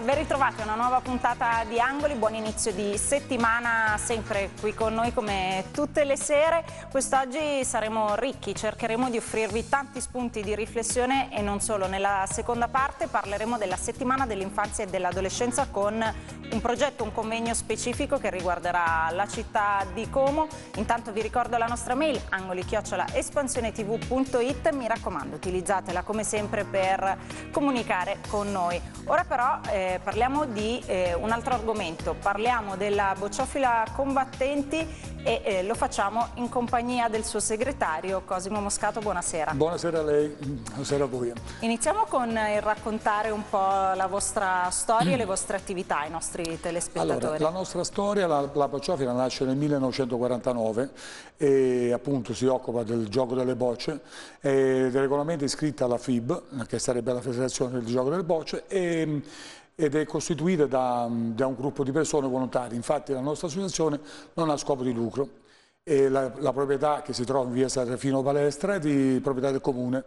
ben ritrovati a una nuova puntata di Angoli, buon inizio di settimana sempre qui con noi come tutte le sere. Quest'oggi saremo ricchi, cercheremo di offrirvi tanti spunti di riflessione e non solo. Nella seconda parte parleremo della settimana dell'infanzia e dell'adolescenza con un progetto, un convegno specifico che riguarderà la città di Como. Intanto vi ricordo la nostra mail angoli-espansionetv.it, mi raccomando utilizzatela come sempre per comunicare con noi. Ora però... Eh, eh, parliamo di eh, un altro argomento, parliamo della bocciofila combattenti e eh, lo facciamo in compagnia del suo segretario Cosimo Moscato, buonasera. Buonasera a lei, buonasera a voi. Iniziamo con eh, il raccontare un po' la vostra storia e le vostre attività ai nostri telespettatori. Allora, la nostra storia, la, la bocciofila nasce nel 1949 e appunto si occupa del gioco delle bocce, è regolarmente iscritta alla FIB, che sarebbe la Federazione del Gioco delle Bocce, e ed è costituita da, mm, da, un gruppo di persone volontari. Infatti la nostra associazione non ha scopo di lucro. E la, la proprietà che si trova in via Serafino Palestra è di proprietà del comune.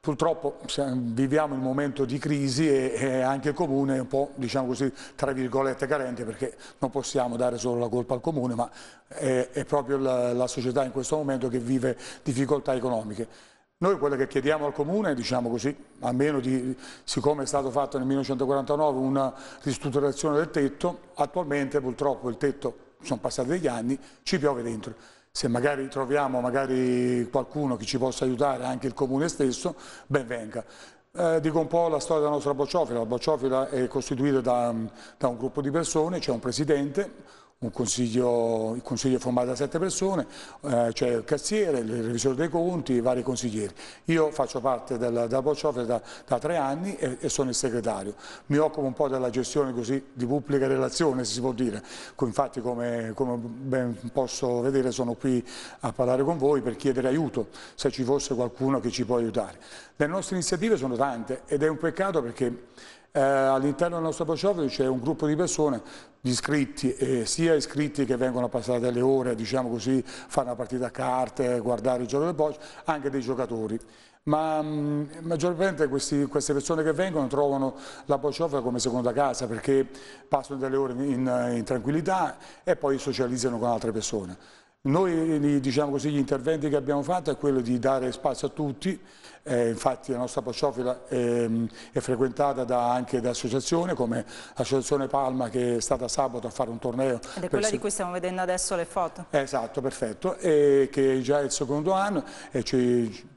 Purtroppo mm, viviamo in un momento di crisi e, e, anche il comune è un po', diciamo così, tra virgolette carente perché non possiamo dare solo la colpa al comune ma è, è proprio la, la società in questo momento che vive difficoltà economiche. Noi quello che chiediamo al Comune, diciamo così, almeno di, siccome è stato fatto nel 1949 una ristrutturazione del tetto, attualmente purtroppo il tetto, sono passati degli anni, ci piove dentro. Se magari troviamo magari qualcuno che ci possa aiutare, anche il Comune stesso, ben venga. Eh, dico un po' la storia della nostra bocciofila. La bocciofila è costituita da, da un gruppo di persone, c'è un presidente, un consiglio, il consiglio è formato da sette persone, eh, cioè il cassiere, il revisore dei conti, i vari consiglieri. Io faccio parte della, della Bocciofere da, da, tre anni e, e, sono il segretario. Mi occupo un po' della gestione così di pubblica relazione, se si può dire. Infatti, come, come ben posso vedere, sono qui a parlare con voi per chiedere aiuto, se ci fosse qualcuno che ci può aiutare. Le nostre iniziative sono tante ed è un peccato perché eh, All'interno del nostro Prociopolio c'è un gruppo di persone, di iscritti, eh, sia iscritti che vengono a passare delle ore, diciamo così, fare una partita a carte, guardare il gioco del boccio, anche dei giocatori ma mh, mm, maggiormente questi, queste persone che vengono trovano la bocciofera come seconda casa perché passano delle ore in, in tranquillità e poi socializzano con altre persone. Noi diciamo così, gli interventi che abbiamo fatto è quello di dare spazio a tutti, eh, infatti la nostra bocciofila è, ehm, è frequentata da, anche da associazioni come l'associazione Palma che è stata sabato a fare un torneo. Ed è quella di cui stiamo vedendo adesso le foto. Esatto, perfetto, e che già il secondo anno e ci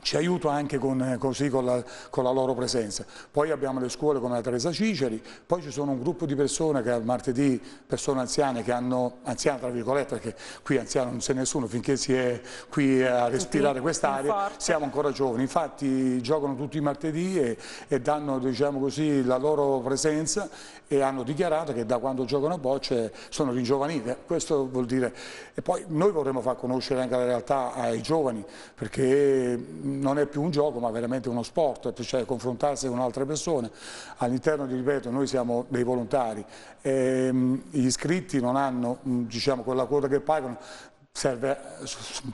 ci aiuta anche con, eh, così, con, la, con, la, loro presenza. Poi abbiamo le scuole come la Teresa Ciceri, poi ci sono un gruppo di persone che al martedì, persone anziane che hanno, anziane tra virgolette, perché qui anziano non c'è nessuno finché si è qui a respirare quest'aria, siamo ancora giovani, infatti giocano tutti i martedì e, e danno diciamo così, la loro presenza e hanno dichiarato che da quando giocano a bocce sono ringiovanite, eh, questo vuol dire, e poi noi vorremmo far conoscere anche la realtà ai giovani perché non è più un gioco ma veramente uno sport, cioè confrontarsi con altre persone. All'interno di ripeto noi siamo dei volontari, ehm, gli iscritti non hanno mm, diciamo, quella quota che pagano, serve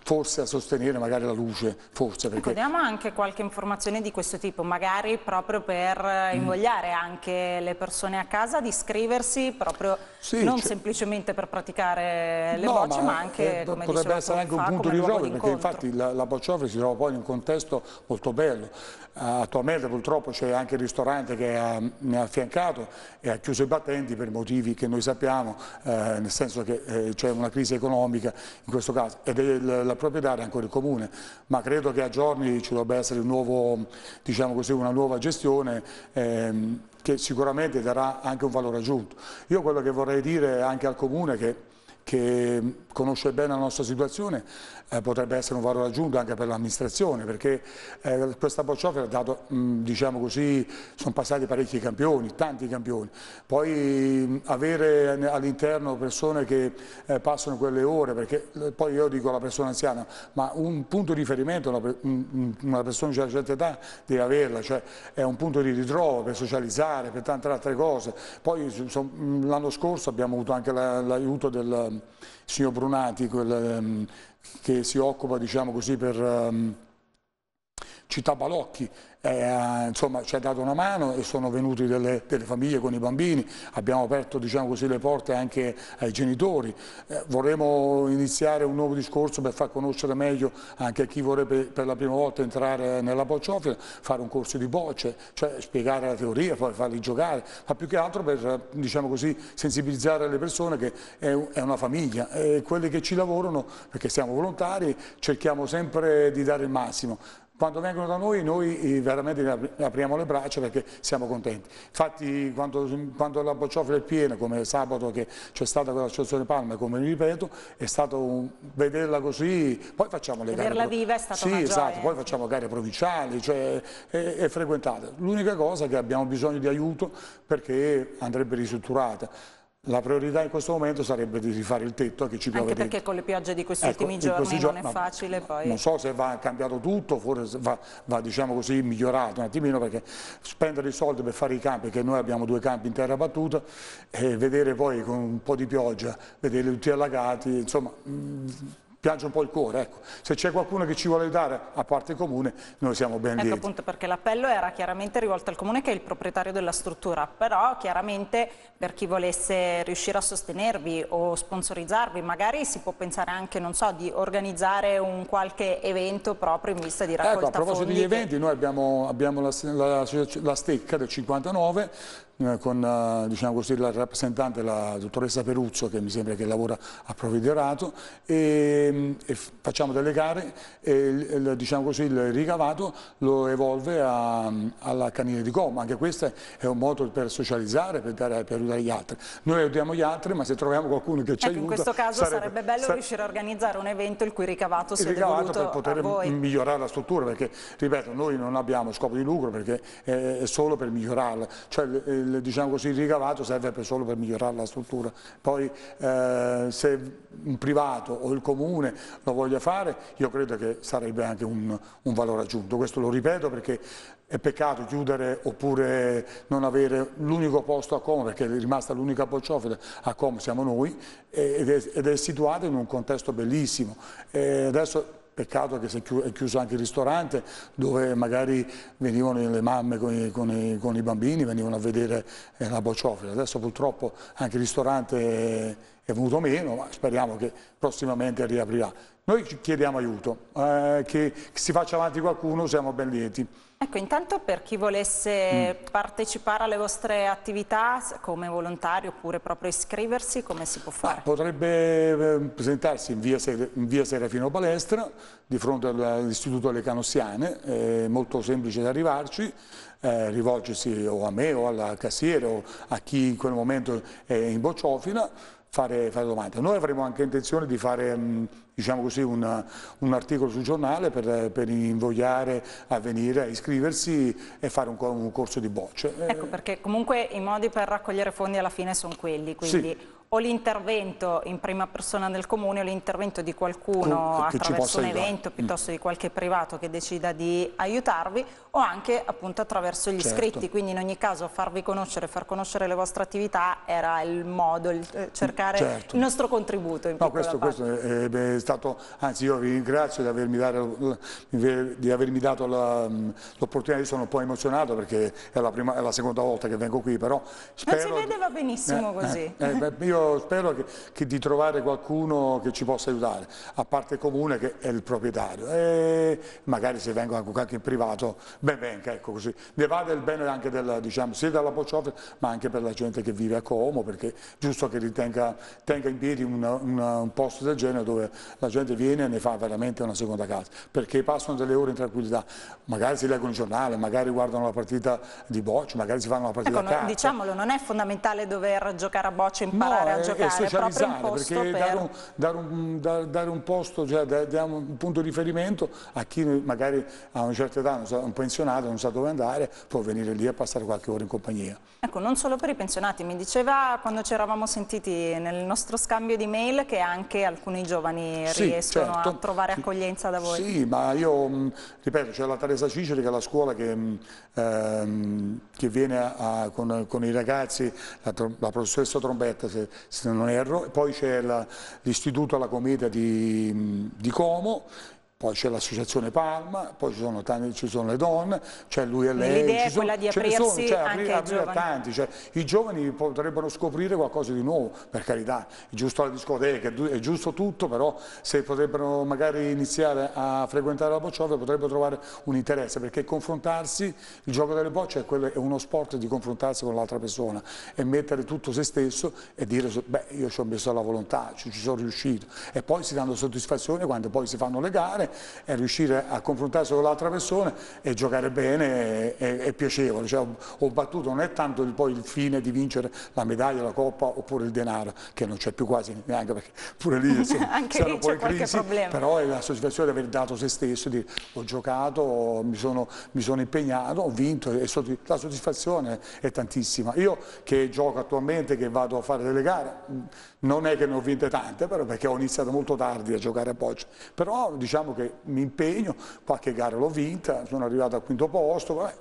forse a sostenere magari la luce, forse. Perché... Ecco, diamo anche qualche informazione di questo tipo, magari proprio per invogliare anche le persone a casa di iscriversi, proprio sì, non semplicemente per praticare le no, bocce, ma, ma anche, eh, come Potrebbe essere anche un fa, punto di ritrovo, perché infatti la, la bocciofre si trova poi in un contesto molto bello. Uh, attualmente purtroppo c'è anche il ristorante che ha, eh, ne ha affiancato e ha chiuso i battenti per motivi che noi sappiamo, eh, nel senso che eh, c'è una crisi economica in questo caso, ed è la proprietaria è ancora il comune, ma credo che a giorni ci dovrebbe essere un nuovo, diciamo così, una nuova gestione ehm, che sicuramente darà anche un valore aggiunto. Io quello che vorrei dire anche al comune è che che conosce bene la nostra situazione eh, potrebbe essere un valore aggiunto anche per l'amministrazione perché eh, questa bocciofera ha dato, mh, mm, diciamo così, sono passati parecchi campioni, tanti campioni. Poi mh, mm, avere all'interno persone che eh, passano quelle ore, perché poi io dico alla persona anziana, ma un punto di riferimento una, una persona di una certa età deve averla, cioè è un punto di ritrovo per socializzare, per tante altre cose. Poi mm, l'anno scorso abbiamo avuto anche l'aiuto del il signor Brunati, quel, ehm, che si occupa diciamo così, per um, Città Balocchi, eh, eh, insomma, ci ha dato una mano e sono venuti delle, delle famiglie con i bambini, abbiamo aperto diciamo così, le porte anche ai genitori. Eh, vorremmo iniziare un nuovo discorso per far conoscere meglio anche chi vorrebbe per la prima volta entrare nella bocciofila, fare un corso di bocce, cioè spiegare la teoria, poi farli giocare, ma più che altro per diciamo così, sensibilizzare le persone che è, è una famiglia e quelli che ci lavorano, perché siamo volontari, cerchiamo sempre di dare il massimo. Quando vengono da noi, noi eh, veramente apriamo le braccia perché siamo contenti. Infatti quando, quando la bocciofila è piena, come sabato che c'è stata con l'associazione Palma, come ripeto, è stato un, vederla così, poi facciamo le Vederla gare. viva è stata Sì, esatto, poi facciamo gare provinciali, cioè è, è frequentata. L'unica cosa è che abbiamo bisogno di aiuto perché andrebbe ristrutturata. La priorità in questo momento sarebbe di rifare il tetto che ci piove Anche perché dentro. con le piogge di questi ecco, ultimi giorni, giorni non è facile poi. Non so se va cambiato tutto, forse va, va diciamo così, migliorato un attimino perché spendere i soldi per fare i campi, che noi abbiamo due campi in terra battuta, e vedere poi con un po' di pioggia, vederli tutti allagati, insomma... Mh, mm, piange un po' il cuore. Ecco. Se c'è qualcuno che ci vuole aiutare, a parte il comune, noi siamo ben ecco lieti. appunto perché l'appello era chiaramente rivolto al comune che è il proprietario della struttura, però chiaramente per chi volesse riuscire a sostenervi o sponsorizzarvi, magari si può pensare anche, non so, di organizzare un qualche evento proprio in vista di raccolta ecco, a proposito degli che... eventi, noi abbiamo, abbiamo la, la, la, la stecca del 59, eh, con eh, diciamo così, la rappresentante, la dottoressa Peruzzo, che mi sembra che lavora a provvederato, e, e facciamo delle gare e il, diciamo così, il ricavato lo evolve a, alla canina di Como. Anche questo è un modo per socializzare, per, dare, per aiutare gli altri. Noi aiutiamo gli altri, ma se troviamo qualcuno che ci ecco, aiuta... In questo caso sarebbe, sarebbe bello sare... riuscire a organizzare un evento il cui ricavato sia ricavato per poter migliorare la struttura, perché, ripeto, noi non abbiamo scopo di lucro, perché è solo per migliorarla. Cioè, eh, il, diciamo così, il ricavato serve per, solo per migliorare la struttura. Poi eh, se un privato o il comune lo voglia fare, io credo che sarebbe anche un, un valore aggiunto. Questo lo ripeto perché è peccato chiudere oppure non avere l'unico posto a Como, perché è rimasta l'unica bocciofila a Como, siamo noi, ed è, ed è situato in un contesto bellissimo. E adesso Peccato che si è chiuso anche il ristorante dove magari venivano le mamme con i, con i, con i bambini, venivano a vedere eh, la bocciofila. Adesso purtroppo anche il ristorante è venuto meno, ma speriamo che prossimamente riaprirà. Noi chiediamo aiuto, eh, che si faccia avanti qualcuno, siamo ben lieti. Ecco, intanto per chi volesse mm. partecipare alle vostre attività come volontario oppure proprio iscriversi, come si può fare? Ah, potrebbe ehm, presentarsi in via, in via, Serafino Balestra, di fronte all'Istituto Le Canossiane, è molto semplice da arrivarci, eh, rivolgersi o a me o alla cassiera o a chi in quel momento è in bocciofila, fare, fare domande. Noi avremo anche intenzione di fare... Mh, diciamo così, una, un articolo sul giornale per, per, invogliare a venire a iscriversi e fare un, un corso di bocce. Eh, ecco perché comunque i modi per raccogliere fondi alla fine sono quelli, quindi sì o l'intervento in prima persona del comune o l'intervento di qualcuno che attraverso un evento mm. piuttosto di qualche privato che decida di aiutarvi o anche appunto attraverso gli certo. iscritti quindi in ogni caso farvi conoscere far conoscere le vostre attività era il modo il, eh, cercare certo. il nostro contributo In no, questo, questo è, è, stato, anzi io vi ringrazio di avermi dato, dato l'opportunità, io sono un po' emozionato perché è la, prima, è la seconda volta che vengo qui, però spero... Non si vedeva benissimo eh, eh, così. Eh, beh, io spero che, che di trovare qualcuno che ci possa aiutare, a parte il comune che è il proprietario, e magari se vengo anche in privato, ben venga, ecco così. Ne va del bene anche della, diciamo, sia della Bocciofera, ma anche per la gente che vive a Como, perché è giusto che ritenga tenga in piedi una, una, un posto del genere dove la gente viene e ne fa veramente una seconda casa, perché passano delle ore in tranquillità, magari si leggono il giornale, magari guardano la partita di boccio, magari si fanno la partita ecco, a calcio. Diciamolo, non è fondamentale dover giocare a boccio, imparare no, a è, giocare, è socializzare, perché per... dare, un, dare, un, dare, un, posto, cioè dare un punto di riferimento a chi magari a una certa età, un pensionato, non sa dove andare, può venire lì a passare qualche ora in compagnia. Ecco, non solo per i pensionati, mi diceva quando ci eravamo sentiti nel nostro scambio di mail che anche alcuni giovani sì, riescono certo. a trovare accoglienza da voi. Sì, ma io mm, ripeto, c'è la Teresa Ciceri che è la scuola che, mm, ehm, che viene a, a, con, con, i ragazzi, la, la professoressa Trombetta se, se non erro, poi c'è l'istituto alla cometa di, mm, di Como poi c'è l'associazione Palma, poi ci sono, tanti, ci sono le donne, c'è lui e lei. L'idea è quella di aprirsi sono, cioè, anche aprire, ai tanti, cioè, I giovani potrebbero scoprire qualcosa di nuovo, per carità, è giusto la discoteca, è giusto tutto, però se potrebbero magari iniziare a frequentare la bocciova potrebbero trovare un interesse, perché confrontarsi, il gioco delle bocce è, uno sport di confrontarsi con l'altra persona e mettere tutto se stesso e dire, beh, io ci ho messo la volontà, ci sono riuscito. E poi si danno soddisfazione quando poi si fanno le gare persone riuscire a confrontarsi con l'altra persona e giocare bene è, è, è piacevole. Cioè, ho battuto non è tanto il, poi il fine di vincere la medaglia, la coppa oppure il denaro, che non c'è più quasi neanche perché pure lì insomma, lì poi crisi, problema. però è la soddisfazione di aver dato se stesso, di ho giocato, mi sono, mi sono impegnato, ho vinto e la soddisfazione è tantissima. Io che gioco attualmente, che vado a fare delle gare, non è che ne ho vinte tante, però perché ho iniziato molto tardi a giocare a Poggio, però diciamo che che mi impegno, qualche gara l'ho vinta, sono arrivato al quinto posto, vabbè,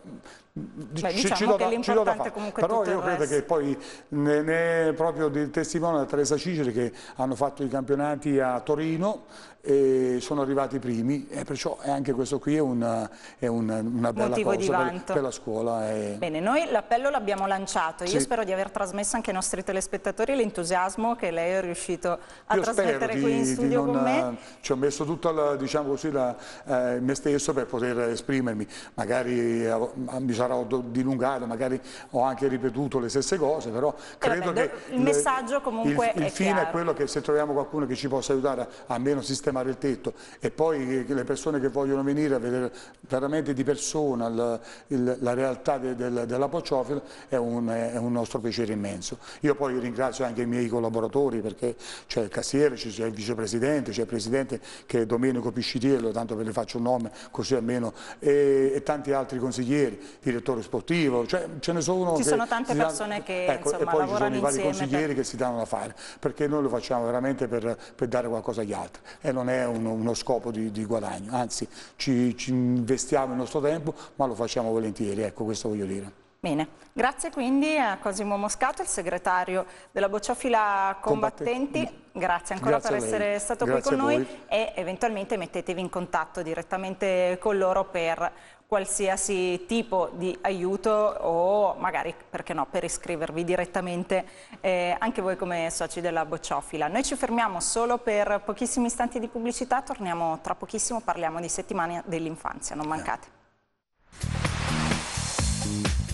Beh, cioè, ci, diciamo ci do che da, ci do da fare. Però io credo resto. che poi ne, ne proprio di testimone da Teresa Ciceri che hanno fatto i campionati a Torino e sono arrivati i primi e perciò è anche questo qui è una, è una, una bella Motivo cosa per, per, la scuola. E... Bene, noi l'appello l'abbiamo lanciato, io sì. spero di aver trasmesso anche ai nostri telespettatori l'entusiasmo che lei è riuscito a io trasmettere di, qui in studio non, con me. Ci ho messo tutto la, diciamo così, la, eh, me stesso per poter esprimermi, magari eh, mi bisogna sarò dilungato, magari ho anche ripetuto le stesse cose, però eh, credo vabbè, che il, messaggio comunque il, il è fine chiaro. è quello che se troviamo qualcuno che ci possa aiutare a, almeno sistemare il tetto e poi le persone che vogliono venire a vedere veramente di persona la, il, la realtà de, de, della Pocciofila è, è un, nostro piacere immenso. Io poi ringrazio anche i miei collaboratori perché c'è il cassiere, c'è il vicepresidente, c'è il presidente che è Domenico Piscitiello, tanto ve ne faccio un nome così almeno, e, e tanti altri consiglieri direttore sportivo, cioè ce ne sono... Ci sono tante persone che ecco, insomma, e poi lavorano ci sono i vari consiglieri per... che si danno da fare, perché noi lo facciamo veramente per, per dare qualcosa agli altri e non è uno, uno scopo di, di, guadagno, anzi ci, ci investiamo il nostro tempo ma lo facciamo volentieri, ecco questo voglio dire. Bene, grazie quindi a Cosimo Moscato, il segretario della Bocciofila Combattenti. Combattenti. Grazie ancora grazie per essere stato grazie qui con noi e eventualmente mettetevi in contatto direttamente con loro per qualsiasi tipo di aiuto o magari, perché no, per iscrivervi direttamente eh, anche voi come soci della Bocciofila. Noi ci fermiamo solo per pochissimi istanti di pubblicità, torniamo tra pochissimo, parliamo di settimane dell'infanzia, non mancate. Yeah.